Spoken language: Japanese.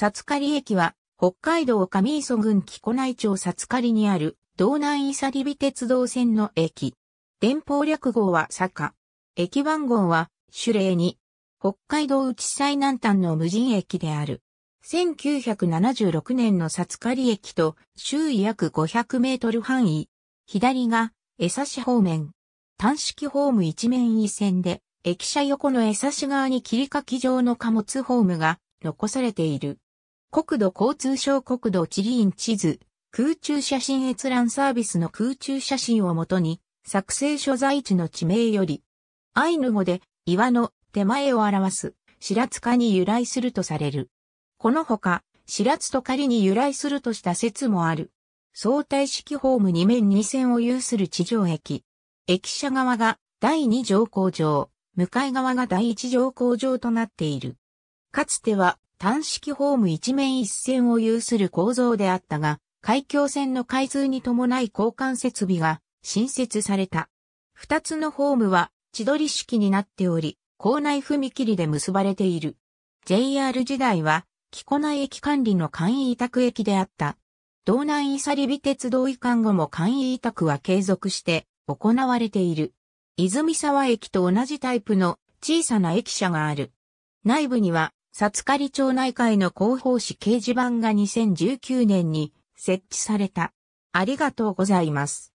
札刈駅は、北海道上磯郡木古内町札刈にある、道南伊佐リ美鉄道線の駅。電報略号は坂。駅番号は、主令に、北海道内最南端の無人駅である。1976年の札刈駅と周囲約500メートル範囲。左が江差方面。単式ホーム一面一線で、駅舎横の江差側に切り欠き状の貨物ホームが残されている。国土交通省国土地理院地図、空中写真閲覧サービスの空中写真をもとに、作成所在地の地名より、アイヌ語で岩の手前を表す白塚に由来するとされる。このほか、白津と仮に由来するとした説もある。相対式ホーム2面2線を有する地上駅。駅舎側が第2乗工場、向かい側が第1乗工場となっている。かつては単式ホーム一面一線を有する構造であったが、海峡線の開通に伴い交換設備が新設された。二つのホームは千鳥式になっており、校内踏切で結ばれている。JR 時代は、木古内駅管理の簡易委託駅であった。道南伊佐リビ鉄道移管後も簡易委託は継続して行われている。泉沢駅と同じタイプの小さな駅舎がある。内部にはサツカリ町内会の広報誌掲示板が2019年に設置された。ありがとうございます。